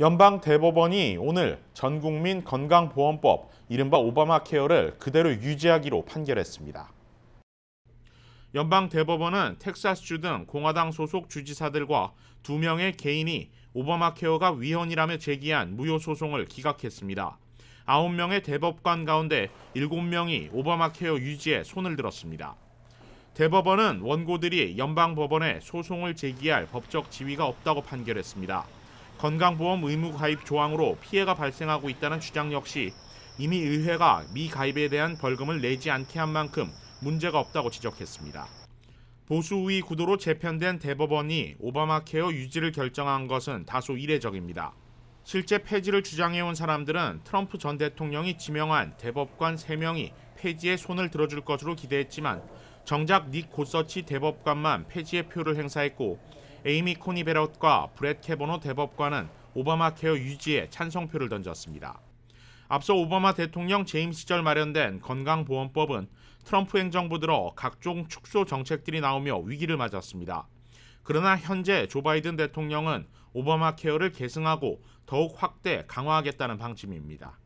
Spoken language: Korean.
연방 대법원이 오늘 전국민 건강보험법 이른바 오바마 케어를 그대로 유지하기로 판결했습니다. 연방 대법원은 텍사스주 등 공화당 소속 주지사들과 두 명의 개인이 오바마 케어가 위헌이라며 제기한 무효 소송을 기각했습니다. 아홉 명의 대법관 가운데 일곱 명이 오바마 케어 유지에 손을 들었습니다. 대법원은 원고들이 연방 법원에 소송을 제기할 법적 지위가 없다고 판결했습니다. 건강보험 의무 가입 조항으로 피해가 발생하고 있다는 주장 역시 이미 의회가 미가입에 대한 벌금을 내지 않게 한 만큼 문제가 없다고 지적했습니다. 보수우위 구도로 재편된 대법원이 오바마 케어 유지를 결정한 것은 다소 이례적입니다. 실제 폐지를 주장해온 사람들은 트럼프 전 대통령이 지명한 대법관 3명이 폐지에 손을 들어줄 것으로 기대했지만 정작 닉 고서치 대법관만 폐지의 표를 행사했고 에이미 코니 베럿과 브렛 캐버노 대법관은 오바마 케어 유지에 찬성표를 던졌습니다. 앞서 오바마 대통령 재임 시절 마련된 건강보험법은 트럼프 행정부 들어 각종 축소 정책들이 나오며 위기를 맞았습니다. 그러나 현재 조 바이든 대통령은 오바마 케어를 계승하고 더욱 확대 강화하겠다는 방침입니다.